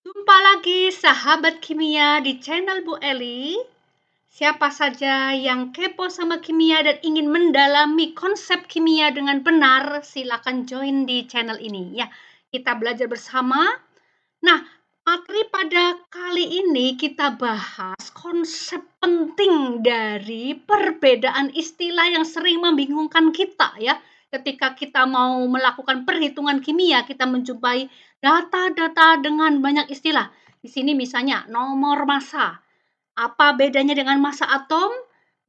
Jumpa lagi sahabat kimia di channel Bu Eli. Siapa saja yang kepo sama kimia dan ingin mendalami konsep kimia dengan benar, silakan join di channel ini ya. Kita belajar bersama. Nah, materi pada kali ini kita bahas konsep penting dari perbedaan istilah yang sering membingungkan kita ya ketika kita mau melakukan perhitungan kimia, kita menjumpai data-data dengan banyak istilah. Di sini misalnya nomor massa. Apa bedanya dengan massa atom?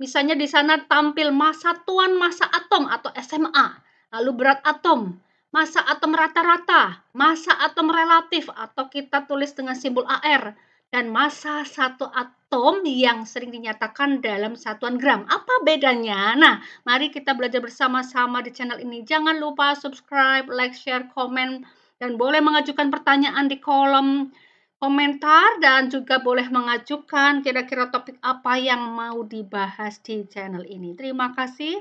Misalnya di sana tampil massa tuan massa atom atau SMA, lalu berat atom, massa atom rata-rata, massa atom relatif atau kita tulis dengan simbol AR dan massa satu atom yang sering dinyatakan dalam satuan gram. Apa bedanya? Nah, mari kita belajar bersama-sama di channel ini. Jangan lupa subscribe, like, share, komen, dan boleh mengajukan pertanyaan di kolom komentar dan juga boleh mengajukan kira-kira topik apa yang mau dibahas di channel ini. Terima kasih.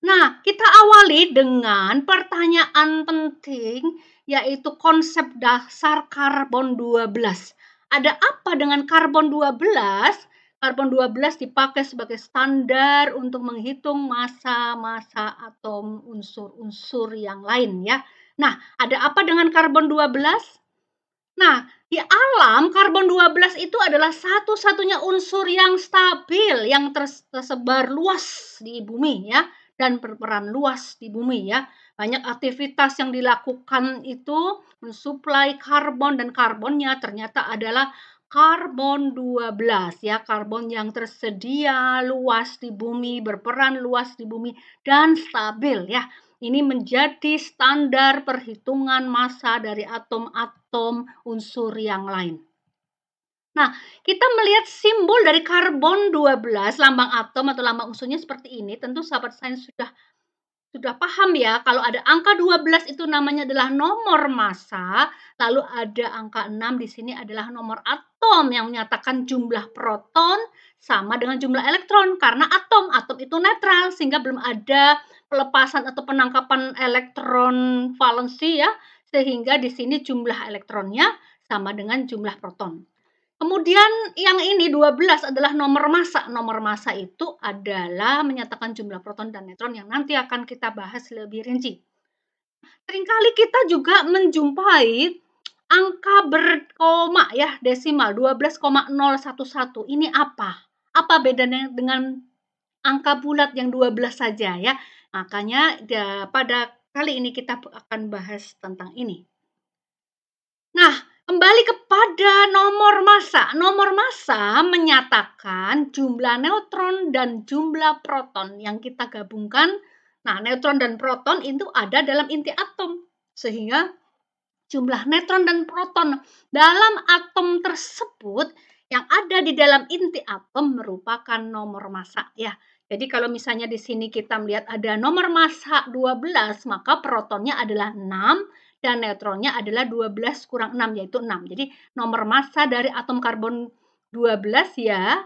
Nah, kita awali dengan pertanyaan penting yaitu konsep dasar karbon 12. Ada apa dengan karbon 12? Karbon 12 dipakai sebagai standar untuk menghitung massa-massa atom unsur-unsur yang lain ya. Nah, ada apa dengan karbon 12? Nah, di alam karbon 12 itu adalah satu-satunya unsur yang stabil yang tersebar luas di bumi ya dan berperan luas di bumi ya. Banyak aktivitas yang dilakukan itu mensuplai karbon dan karbonnya ternyata adalah karbon 12 ya, karbon yang tersedia luas di bumi, berperan luas di bumi dan stabil ya. Ini menjadi standar perhitungan massa dari atom-atom unsur yang lain. Nah, kita melihat simbol dari karbon 12, lambang atom atau lambang unsurnya seperti ini, tentu sahabat sains sudah sudah paham ya, kalau ada angka 12 itu namanya adalah nomor massa, lalu ada angka 6 di sini adalah nomor atom yang menyatakan jumlah proton sama dengan jumlah elektron karena atom, atom itu netral sehingga belum ada pelepasan atau penangkapan elektron valensi ya, sehingga di sini jumlah elektronnya sama dengan jumlah proton. Kemudian yang ini 12 adalah nomor masa. Nomor masa itu adalah menyatakan jumlah proton dan neutron yang nanti akan kita bahas lebih rinci. Seringkali kita juga menjumpai angka berkoma ya desimal 12,011. Ini apa? Apa bedanya dengan angka bulat yang 12 saja ya? Makanya pada kali ini kita akan bahas tentang ini. Nah, Kembali kepada nomor massa. Nomor massa menyatakan jumlah neutron dan jumlah proton yang kita gabungkan. Nah, neutron dan proton itu ada dalam inti atom. Sehingga jumlah neutron dan proton dalam atom tersebut yang ada di dalam inti atom merupakan nomor massa ya. Jadi kalau misalnya di sini kita melihat ada nomor massa 12, maka protonnya adalah 6 dan neutronnya adalah 12 kurang 6 yaitu 6. Jadi nomor massa dari atom karbon 12 ya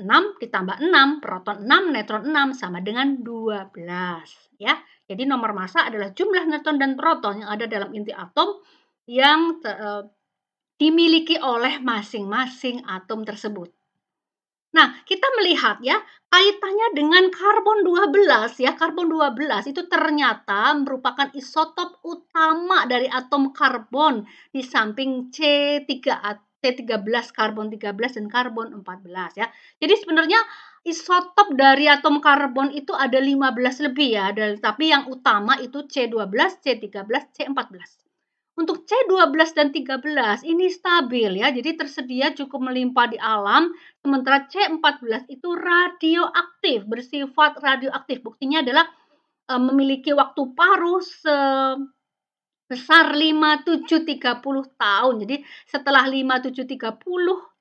6 ditambah 6, proton 6, neutron 6 sama dengan 12 ya. Jadi nomor massa adalah jumlah neutron dan proton yang ada dalam inti atom yang eh, dimiliki oleh masing-masing atom tersebut. Nah, kita melihat ya, kaitannya dengan karbon 12 ya. Karbon 12 itu ternyata merupakan isotop utama dari atom karbon di samping C3A C13 karbon 13 dan karbon 14 ya. Jadi sebenarnya isotop dari atom karbon itu ada 15 lebih ya, dan, tapi yang utama itu C12, C13, C14. Untuk C12 dan 13 ini stabil ya, jadi tersedia cukup melimpah di alam, sementara C14 itu radioaktif, bersifat radioaktif. Buktinya adalah e, memiliki waktu paruh sebesar 5730 tahun. Jadi setelah 5730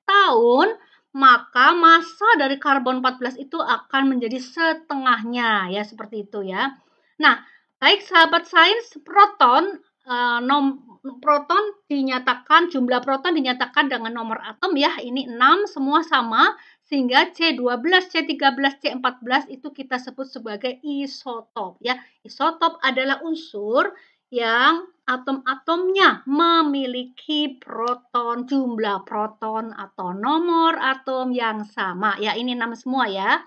tahun, maka masa dari karbon 14 itu akan menjadi setengahnya ya, seperti itu ya. Nah, Baik sahabat sains, proton Eh, nom proton dinyatakan jumlah proton dinyatakan dengan nomor atom ya ini 6 semua sama sehingga C12, C13, C14 itu kita sebut sebagai isotop ya. Isotop adalah unsur yang atom-atomnya memiliki proton, jumlah proton atau nomor atom yang sama. Ya, ini enam semua ya.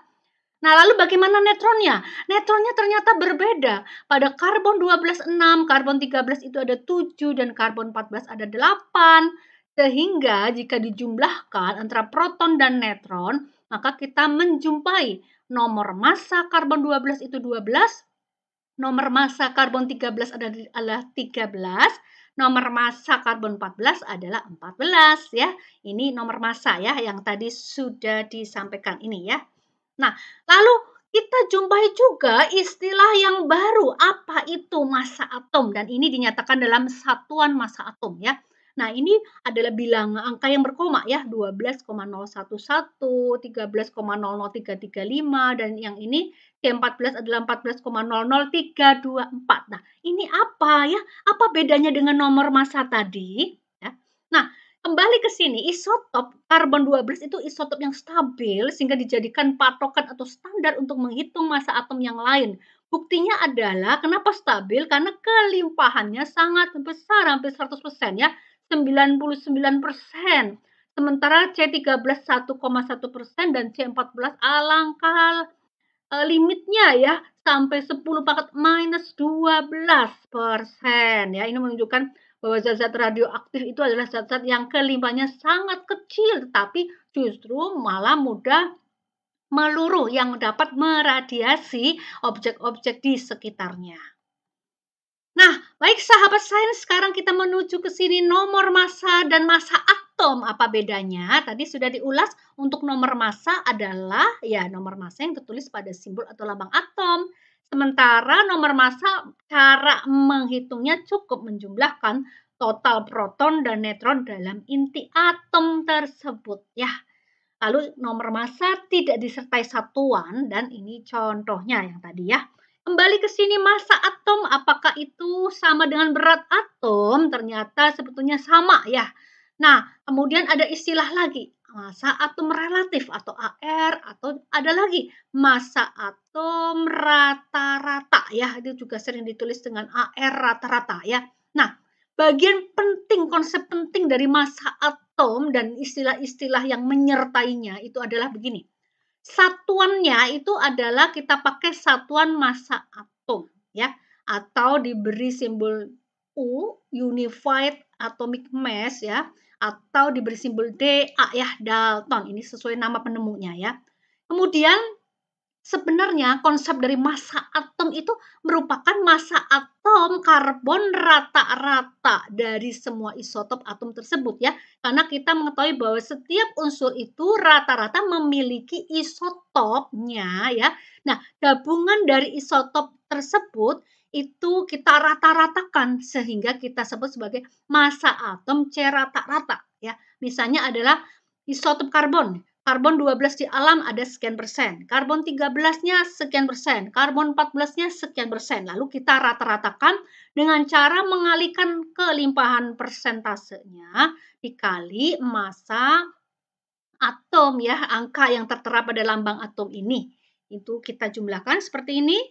Nah, lalu bagaimana netronnya? Netronnya ternyata berbeda. Pada karbon 12 6, karbon 13 itu ada 7 dan karbon 14 ada 8. Sehingga jika dijumlahkan antara proton dan netron, maka kita menjumpai nomor massa karbon 12 itu 12, nomor massa karbon 13 adalah 13, nomor massa karbon 14 adalah 14 ya. Ini nomor massa ya yang tadi sudah disampaikan ini ya. Nah, lalu kita jumpai juga istilah yang baru. Apa itu massa atom? Dan ini dinyatakan dalam satuan massa atom ya. Nah, ini adalah bilangan, angka yang berkoma ya, 12,011, 13,00335 dan yang ini C14 adalah 14,00324. Nah, ini apa ya? Apa bedanya dengan nomor massa tadi? Ya. Nah, Kembali ke sini, isotop karbon 12 itu isotop yang stabil sehingga dijadikan patokan atau standar untuk menghitung masa atom yang lain. Buktinya adalah kenapa stabil? Karena kelimpahannya sangat besar, hampir 100% ya, 99%. Sementara C13 1,1% dan C14 alangkah eh, limitnya ya sampai 10 pangkat minus 12 persen ya ini menunjukkan bahwa zat-zat radioaktif itu adalah zat-zat yang kelimpahannya sangat kecil tetapi justru malah mudah meluruh yang dapat meradiasi objek-objek di sekitarnya. Nah, baik sahabat sains, sekarang kita menuju ke sini nomor massa dan massa atom. Apa bedanya? Tadi sudah diulas untuk nomor massa adalah ya nomor massa yang tertulis pada simbol atau lambang atom. Sementara nomor massa cara menghitungnya cukup menjumlahkan total proton dan neutron dalam inti atom tersebut ya. Lalu nomor massa tidak disertai satuan dan ini contohnya yang tadi ya. Kembali ke sini massa atom apakah itu sama dengan berat atom? Ternyata sebetulnya sama ya. Nah, kemudian ada istilah lagi masa nah, atom relatif atau AR atau ada lagi masa atom rata-rata ya itu juga sering ditulis dengan AR rata-rata ya. Nah, bagian penting konsep penting dari masa atom dan istilah-istilah yang menyertainya itu adalah begini. Satuannya itu adalah kita pakai satuan masa atom ya atau diberi simbol U unified atomic mass ya atau diberi simbol DA ya, Dalton. Ini sesuai nama penemunya ya. Kemudian sebenarnya konsep dari massa atom itu merupakan massa atom karbon rata-rata dari semua isotop atom tersebut ya. Karena kita mengetahui bahwa setiap unsur itu rata-rata memiliki isotopnya ya. Nah, gabungan dari isotop tersebut itu kita rata-ratakan sehingga kita sebut sebagai massa atom C rata-rata ya. Misalnya adalah isotop karbon. Karbon 12 di alam ada sekian persen, karbon 13-nya sekian persen, karbon 14-nya sekian persen. Lalu kita rata-ratakan dengan cara mengalihkan kelimpahan persentasenya dikali massa atom ya, angka yang tertera pada lambang atom ini. Itu kita jumlahkan seperti ini.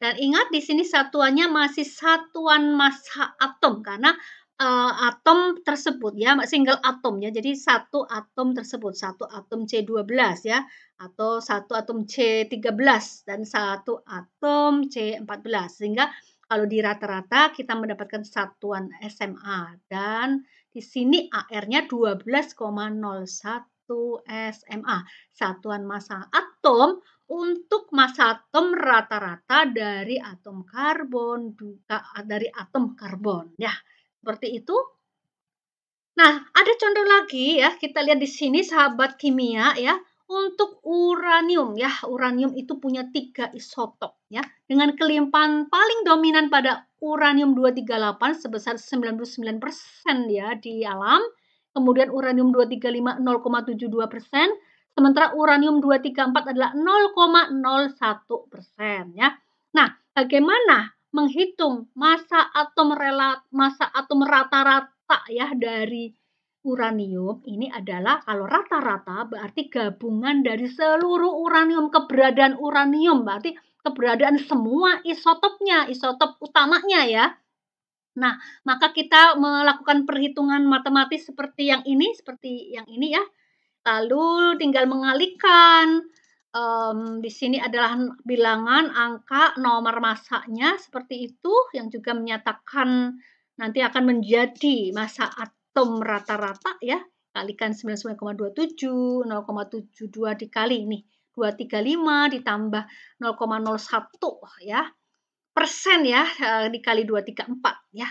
Dan ingat di sini satuannya masih satuan massa atom karena uh, atom tersebut ya, single atom ya. Jadi satu atom tersebut, satu atom C12 ya atau satu atom C13 dan satu atom C14 sehingga kalau di rata-rata kita mendapatkan satuan SMA dan di sini AR-nya 12,01 SMA, satuan massa atom atom untuk massa atom rata-rata dari atom karbon dari atom karbon ya seperti itu nah ada contoh lagi ya kita lihat di sini sahabat kimia ya untuk uranium ya uranium itu punya tiga isotop ya dengan kelimpahan paling dominan pada uranium 238 sebesar 99% ya di alam kemudian uranium 235 0,72% Sementara uranium 234 adalah 0,01 persen ya. Nah, bagaimana menghitung masa atom relat masa atom rata-rata ya dari uranium ini adalah kalau rata-rata berarti gabungan dari seluruh uranium keberadaan uranium berarti keberadaan semua isotopnya isotop utamanya ya nah maka kita melakukan perhitungan matematis seperti yang ini seperti yang ini ya Lalu tinggal mengalihkan. Um, di sini adalah bilangan angka nomor masaknya seperti itu yang juga menyatakan nanti akan menjadi masa atom rata-rata ya. Kalikan 99,27, 0,72 dikali ini. 235 ditambah 0,01 ya. Persen ya eh, dikali 234 ya.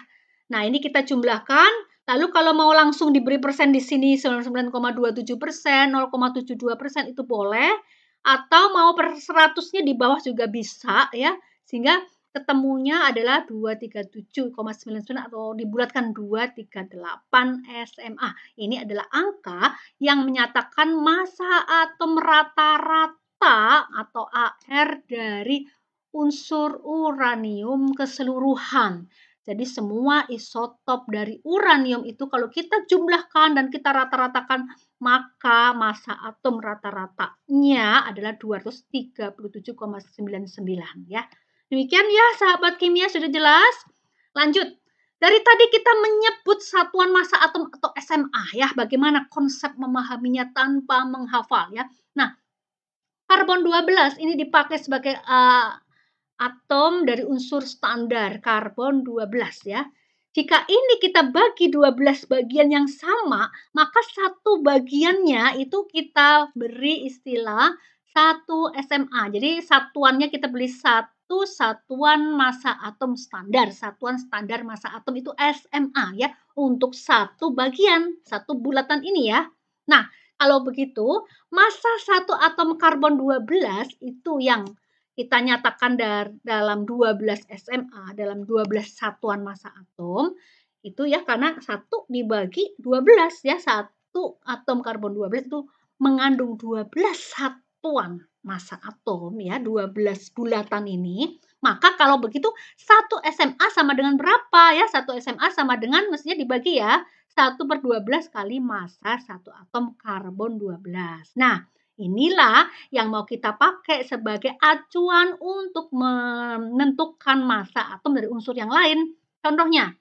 Nah, ini kita jumlahkan Lalu kalau mau langsung diberi persen di sini 99,27 persen, 0,72 persen itu boleh. Atau mau per seratusnya di bawah juga bisa ya. Sehingga ketemunya adalah 237,99 atau dibulatkan 238 SMA. Ini adalah angka yang menyatakan masa atom rata-rata atau AR dari unsur uranium keseluruhan. Jadi semua isotop dari uranium itu kalau kita jumlahkan dan kita rata-ratakan maka masa atom rata-ratanya adalah 237,99 ya. Demikian ya sahabat kimia sudah jelas? Lanjut. Dari tadi kita menyebut satuan massa atom atau SMA ya, bagaimana konsep memahaminya tanpa menghafal ya. Nah, karbon 12 ini dipakai sebagai uh, atom dari unsur standar karbon 12 ya. Jika ini kita bagi 12 bagian yang sama, maka satu bagiannya itu kita beri istilah satu SMA. Jadi satuannya kita beli satu satuan massa atom standar. Satuan standar massa atom itu SMA ya untuk satu bagian, satu bulatan ini ya. Nah, kalau begitu, massa satu atom karbon 12 itu yang kita nyatakan dar dalam 12 SMA, dalam 12 satuan masa atom, itu ya karena satu dibagi 12 ya, satu atom karbon 12 itu mengandung 12 satuan masa atom ya 12 bulatan ini maka kalau begitu satu SMA sama dengan berapa ya satu SMA sama dengan mestinya dibagi ya 1 per 12 kali masa satu atom karbon 12 nah Inilah yang mau kita pakai sebagai acuan untuk menentukan massa atom dari unsur yang lain. Contohnya,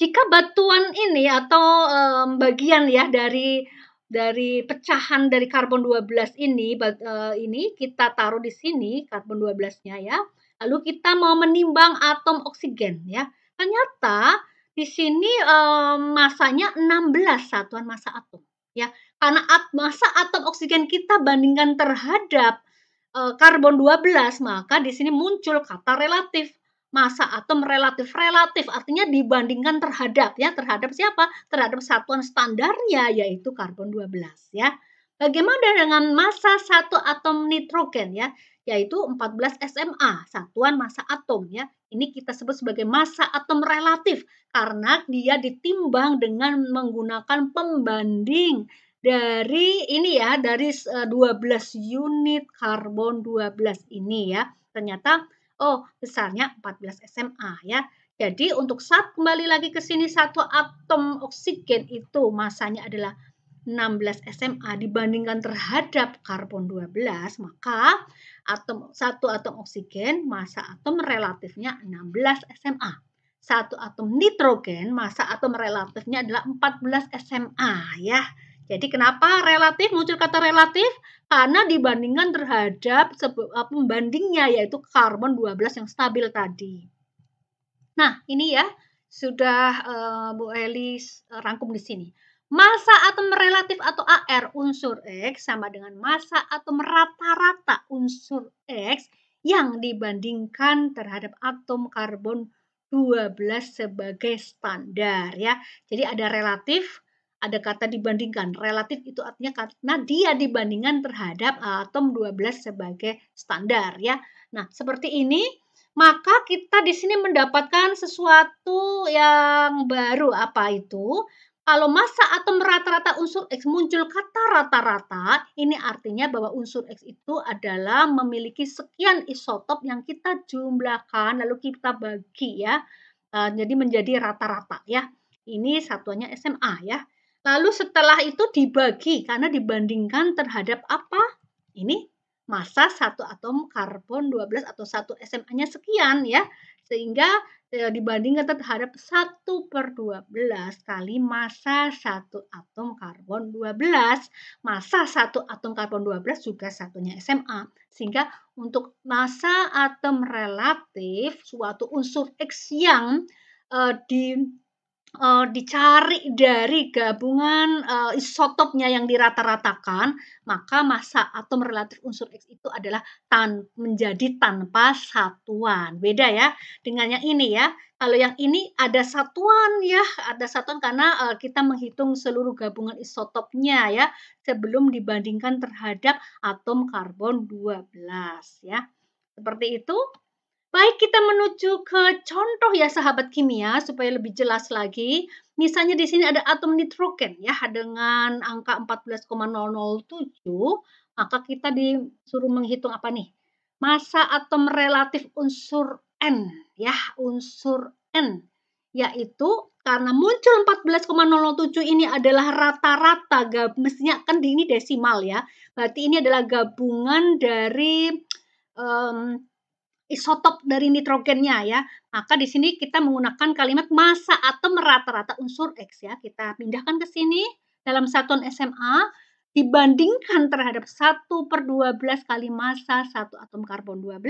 jika batuan ini atau um, bagian ya dari dari pecahan dari karbon 12 ini uh, ini kita taruh di sini karbon 12-nya ya. Lalu kita mau menimbang atom oksigen ya. Ternyata di sini um, masanya 16 satuan massa atom ya karena at masa atom oksigen kita bandingkan terhadap e, karbon 12, maka di sini muncul kata relatif. Masa atom relatif relatif artinya dibandingkan terhadap ya, terhadap siapa? Terhadap satuan standarnya yaitu karbon 12 ya. Bagaimana dengan massa satu atom nitrogen ya, yaitu 14 SMA, satuan massa atom ya. Ini kita sebut sebagai massa atom relatif karena dia ditimbang dengan menggunakan pembanding dari ini ya dari 12 eh, unit karbon 12 ini ya ternyata oh besarnya 14 SMA ya jadi untuk saat kembali lagi ke sini satu atom oksigen itu masanya adalah 16 SMA dibandingkan terhadap karbon 12 maka atom satu atom oksigen masa atom relatifnya 16 SMA satu atom nitrogen masa atom relatifnya adalah 14 SMA ya jadi kenapa relatif muncul kata relatif? Karena dibandingkan terhadap eh, pembandingnya yaitu karbon 12 yang stabil tadi. Nah, ini ya sudah uh, Bu Elis rangkum di sini. Masa atom relatif atau AR unsur X sama dengan masa atom rata-rata unsur X yang dibandingkan terhadap atom karbon 12 sebagai standar ya. Jadi ada relatif, ada kata dibandingkan relatif itu artinya karena dia dibandingkan terhadap atom 12 sebagai standar ya. Nah, seperti ini maka kita di sini mendapatkan sesuatu yang baru apa itu? Kalau masa atom rata-rata unsur X muncul kata rata-rata, ini artinya bahwa unsur X itu adalah memiliki sekian isotop yang kita jumlahkan lalu kita bagi ya. Eh, jadi menjadi rata-rata ya. Ini satuannya SMA ya. Lalu setelah itu dibagi karena dibandingkan terhadap apa? Ini massa satu atom karbon 12 atau satu SMA-nya sekian ya. Sehingga e, dibandingkan terhadap 1 per 12 kali massa satu atom karbon 12. Massa satu atom karbon 12 juga satunya SMA. Sehingga untuk massa atom relatif suatu unsur X yang e, di uh, dicari dari gabungan, uh, isotopnya yang dirata-ratakan, maka masa atom relatif unsur X itu adalah tan menjadi tanpa satuan. Beda ya dengan yang ini ya. Kalau yang ini ada satuan ya, ada satuan karena, eh, kita menghitung seluruh gabungan isotopnya ya, sebelum dibandingkan terhadap atom karbon 12 ya. Seperti itu. Baik, kita menuju ke contoh ya sahabat kimia supaya lebih jelas lagi. Misalnya di sini ada atom nitrogen ya dengan angka 14,007, maka kita disuruh menghitung apa nih? Masa atom relatif unsur N ya, unsur N yaitu karena muncul 14,007 ini adalah rata-rata mestinya kan ini desimal ya. Berarti ini adalah gabungan dari um, isotop dari nitrogennya ya. Maka di sini kita menggunakan kalimat massa atom rata-rata unsur X ya. Kita pindahkan ke sini dalam satuan SMA dibandingkan terhadap 1 per 12 kali massa satu atom karbon 12,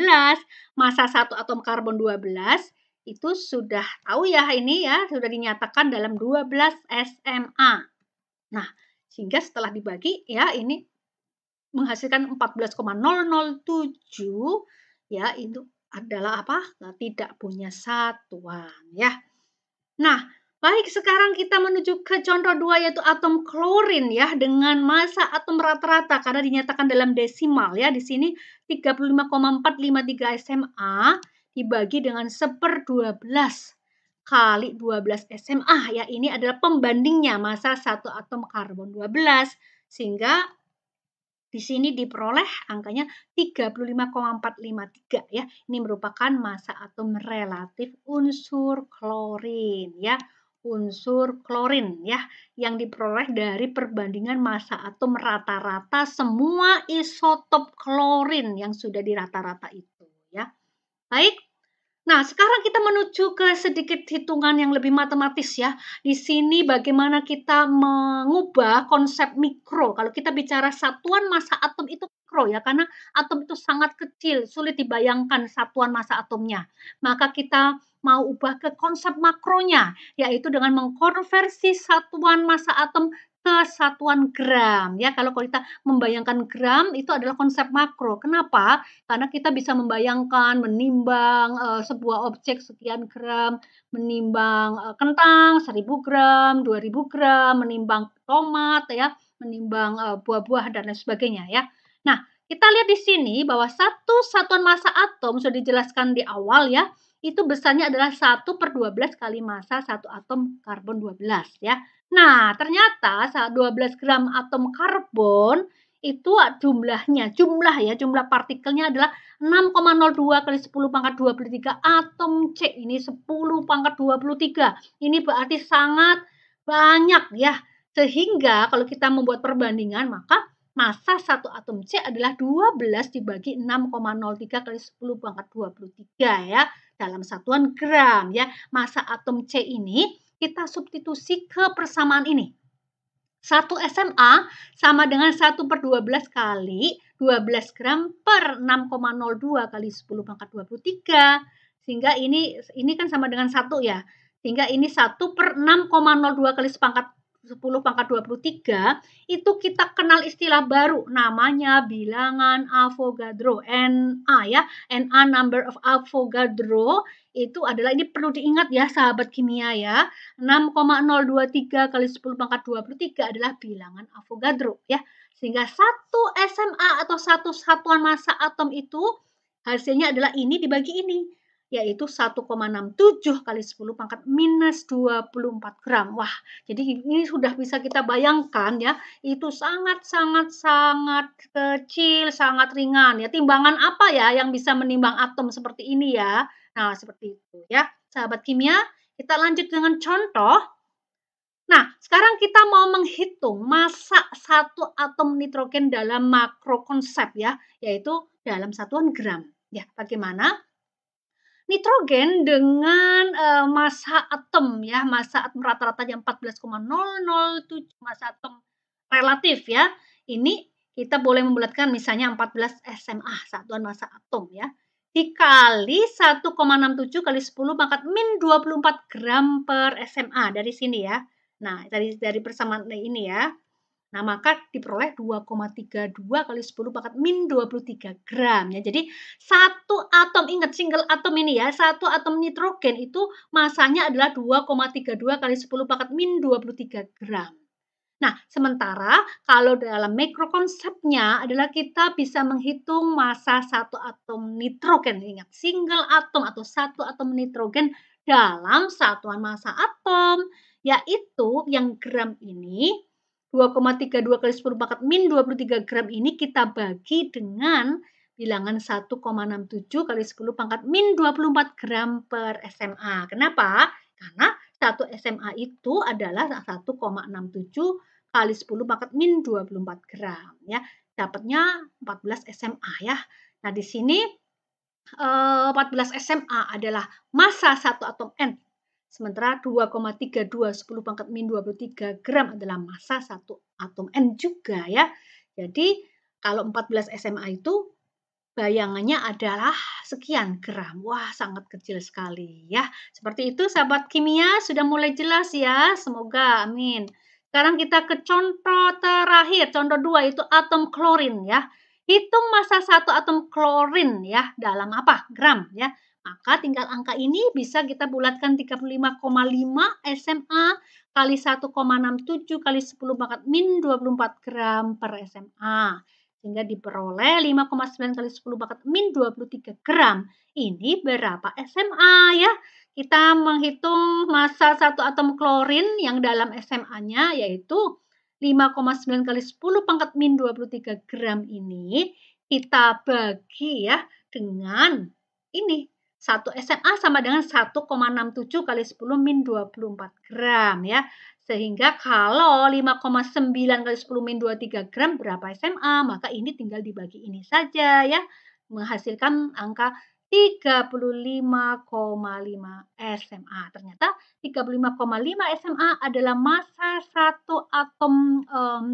massa satu atom karbon 12 itu sudah tahu ya ini ya, sudah dinyatakan dalam 12 SMA. Nah, sehingga setelah dibagi ya ini menghasilkan 14,007 ya itu adalah apa? Nah, tidak punya satuan ya. Nah, baik sekarang kita menuju ke contoh dua yaitu atom klorin ya dengan massa atom rata-rata karena dinyatakan dalam desimal ya di sini 35,453 SMA dibagi dengan 1/12 kali 12 SMA ya ini adalah pembandingnya massa satu atom karbon 12 sehingga di sini diperoleh angkanya 35,453 ya. Ini merupakan massa atom relatif unsur klorin ya. Unsur klorin ya yang diperoleh dari perbandingan massa atom rata-rata semua isotop klorin yang sudah dirata-rata itu ya. Baik, Nah, sekarang kita menuju ke sedikit hitungan yang lebih matematis ya. Di sini bagaimana kita mengubah konsep mikro. Kalau kita bicara satuan massa atom itu mikro ya, karena atom itu sangat kecil, sulit dibayangkan satuan massa atomnya. Maka kita mau ubah ke konsep makronya, yaitu dengan mengkonversi satuan massa atom kesatuan gram ya. Kalau kita membayangkan gram itu adalah konsep makro. Kenapa? Karena kita bisa membayangkan menimbang e, sebuah objek sekian gram, menimbang e, kentang 1000 gram, 2000 gram, menimbang tomat ya, menimbang e, buah-buah dan lain sebagainya ya. Nah, kita lihat di sini bahwa satu satuan massa atom sudah dijelaskan di awal ya itu besarnya adalah 1 per 12 kali massa satu atom karbon 12 ya. Nah, ternyata saat 12 gram atom karbon itu jumlahnya, jumlah ya, jumlah partikelnya adalah 6,02 kali 10 pangkat 23 atom C. Ini 10 pangkat 23. Ini berarti sangat banyak ya. Sehingga kalau kita membuat perbandingan maka massa satu atom C adalah 12 dibagi 6,03 kali 10 pangkat 23 ya dalam satuan gram ya. Massa atom C ini kita substitusi ke persamaan ini. 1 SMA sama dengan 1 per 12 kali 12 gram per 6,02 kali 10 pangkat 23. Sehingga ini ini kan sama dengan 1 ya. Sehingga ini 1 per 6,02 kali 10 pangkat 10 pangkat 23 itu kita kenal istilah baru namanya bilangan Avogadro NA ya NA number of Avogadro itu adalah ini perlu diingat ya sahabat kimia ya 6,023 kali 10 pangkat 23 adalah bilangan Avogadro ya sehingga satu SMA atau satu satuan massa atom itu hasilnya adalah ini dibagi ini yaitu 1,67 kali 10 pangkat minus 24 gram. Wah, jadi ini sudah bisa kita bayangkan ya, itu sangat-sangat-sangat kecil, sangat ringan ya. Timbangan apa ya yang bisa menimbang atom seperti ini ya? Nah, seperti itu ya. Sahabat kimia, kita lanjut dengan contoh. Nah, sekarang kita mau menghitung masa satu atom nitrogen dalam makro konsep ya, yaitu dalam satuan gram. Ya, bagaimana? nitrogen dengan uh, massa atom ya, massa atom rata-ratanya 14,007 massa atom relatif ya. Ini kita boleh membulatkan misalnya 14 SMA, satuan massa atom ya. Dikali 1,67 kali 10 pangkat min 24 gram per SMA dari sini ya. Nah, dari dari persamaan ini ya. Nah, maka diperoleh 2,32 kali 10 pangkat min 23 gram. Ya. Jadi, satu atom, ingat single atom ini ya, satu atom nitrogen itu masanya adalah 2,32 kali 10 pangkat min 23 gram. Nah, sementara kalau dalam mikro konsepnya adalah kita bisa menghitung masa satu atom nitrogen. Ingat, single atom atau satu atom nitrogen dalam satuan masa atom, yaitu yang gram ini 2,32 kali 10 pangkat min 23 gram ini kita bagi dengan bilangan 1,67 kali 10 pangkat min 24 gram per SMA. Kenapa? Karena 1 SMA itu adalah 1,67 kali 10 pangkat min 24 gram. ya Dapatnya 14 SMA ya. Nah di sini 14 eh, SMA adalah massa satu atom N Sementara 2,32 10 pangkat min 23 gram adalah massa satu atom N juga ya. Jadi kalau 14 SMA itu bayangannya adalah sekian gram. Wah, sangat kecil sekali ya. Seperti itu sahabat kimia sudah mulai jelas ya. Semoga amin. Sekarang kita ke contoh terakhir, contoh dua itu atom klorin ya. Hitung massa satu atom klorin ya dalam apa? Gram ya. Maka tinggal angka ini bisa kita bulatkan 35,5 SMA kali 1,67 kali 10 pangkat min 24 gram per SMA. Sehingga diperoleh 5,9 kali 10 pangkat min 23 gram. Ini berapa SMA ya? Kita menghitung massa satu atom klorin yang dalam SMA-nya yaitu 5,9 kali 10 pangkat min 23 gram ini kita bagi ya dengan ini 1 SMA sama dengan 1,67 kali 10 min 24 gram ya. Sehingga kalau 5,9 kali 10 min 23 gram berapa SMA, maka ini tinggal dibagi ini saja ya. Menghasilkan angka 35,5 SMA. Ternyata 35,5 SMA adalah masa satu atom um,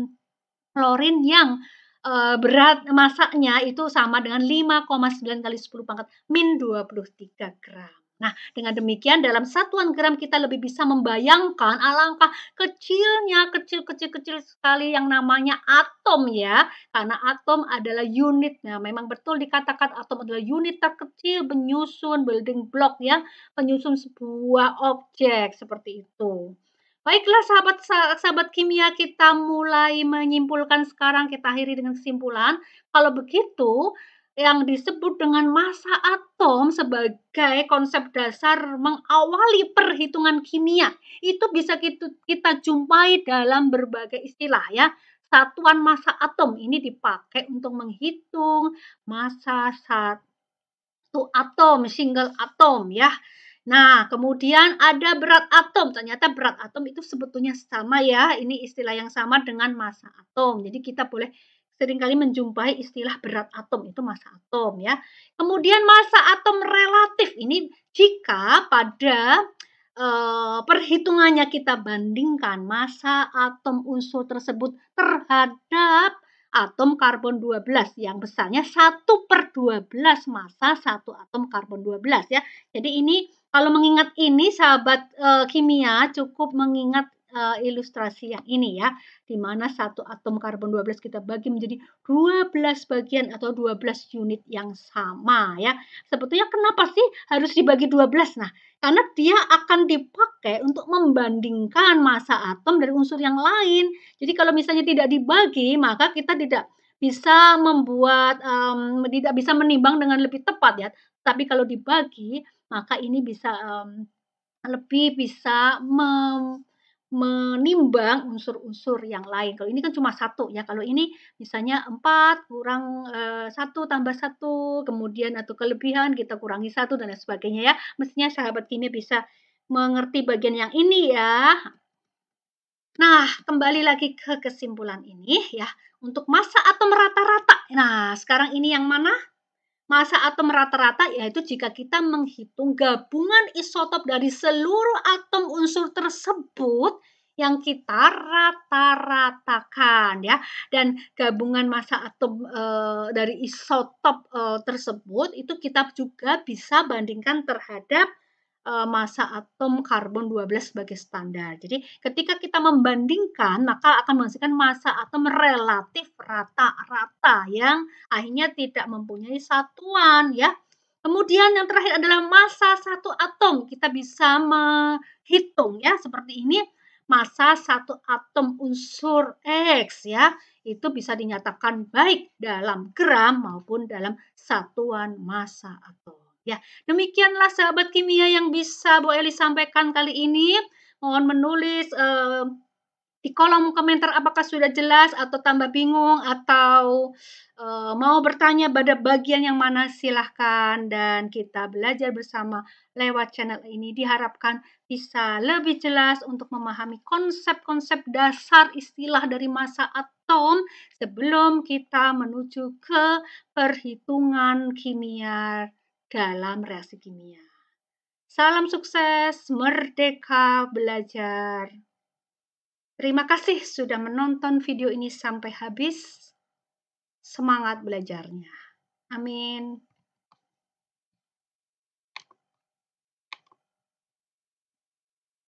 klorin yang Eh, berat masaknya itu sama dengan 5,9 kali 10 pangkat min 23 gram. Nah, dengan demikian dalam satuan gram kita lebih bisa membayangkan alangkah kecilnya, kecil-kecil-kecil sekali yang namanya atom ya. Karena atom adalah unit. Nah, memang betul dikatakan atom adalah unit terkecil penyusun building block ya, penyusun sebuah objek seperti itu. Baiklah sahabat sahabat kimia kita mulai menyimpulkan sekarang kita akhiri dengan kesimpulan. Kalau begitu yang disebut dengan massa atom sebagai konsep dasar mengawali perhitungan kimia itu bisa kita, kita jumpai dalam berbagai istilah ya satuan massa atom ini dipakai untuk menghitung massa satu atom single atom ya Nah, kemudian ada berat atom. Ternyata berat atom itu sebetulnya sama ya. Ini istilah yang sama dengan massa atom. Jadi kita boleh seringkali menjumpai istilah berat atom itu massa atom ya. Kemudian massa atom relatif ini jika pada e, perhitungannya kita bandingkan massa atom unsur tersebut terhadap atom karbon 12 yang besarnya 1 per 12 massa satu atom karbon 12 ya. Jadi ini kalau mengingat ini, sahabat e, kimia cukup mengingat e, ilustrasi yang ini ya, di mana satu atom karbon 12 kita bagi menjadi 12 bagian atau 12 unit yang sama ya. Sebetulnya kenapa sih harus dibagi 12? Nah, karena dia akan dipakai untuk membandingkan massa atom dari unsur yang lain. Jadi kalau misalnya tidak dibagi, maka kita tidak bisa membuat um, tidak bisa menimbang dengan lebih tepat ya. Tapi kalau dibagi maka ini bisa um, lebih bisa mem menimbang unsur-unsur yang lain. Kalau ini kan cuma satu ya. Kalau ini misalnya empat kurang satu tambah satu, kemudian atau kelebihan kita kurangi satu dan lain sebagainya ya. Mestinya sahabat kini bisa mengerti bagian yang ini ya. Nah, kembali lagi ke kesimpulan ini ya. Untuk masa atom rata-rata. Nah, sekarang ini yang mana? Masa atom rata-rata yaitu jika kita menghitung gabungan isotop dari seluruh atom unsur tersebut yang kita rata-ratakan ya dan gabungan massa atom e, dari isotop e, tersebut itu kita juga bisa bandingkan terhadap Eh, masa atom karbon 12 sebagai standar. Jadi ketika kita membandingkan maka akan menghasilkan masa atom relatif rata-rata yang akhirnya tidak mempunyai satuan ya. Kemudian yang terakhir adalah masa satu atom. Kita bisa menghitung ya seperti ini masa satu atom unsur X ya itu bisa dinyatakan baik dalam gram maupun dalam satuan massa atom. Ya, demikianlah sahabat kimia yang bisa Bu Eli sampaikan kali ini. Mohon menulis eh, di kolom komentar apakah sudah jelas atau tambah bingung atau eh, mau bertanya pada bagian yang mana silahkan dan kita belajar bersama lewat channel ini diharapkan bisa lebih jelas untuk memahami konsep-konsep dasar istilah dari masa atom sebelum kita menuju ke perhitungan kimia dalam reaksi kimia. Salam sukses, merdeka belajar. Terima kasih sudah menonton video ini sampai habis. Semangat belajarnya. Amin.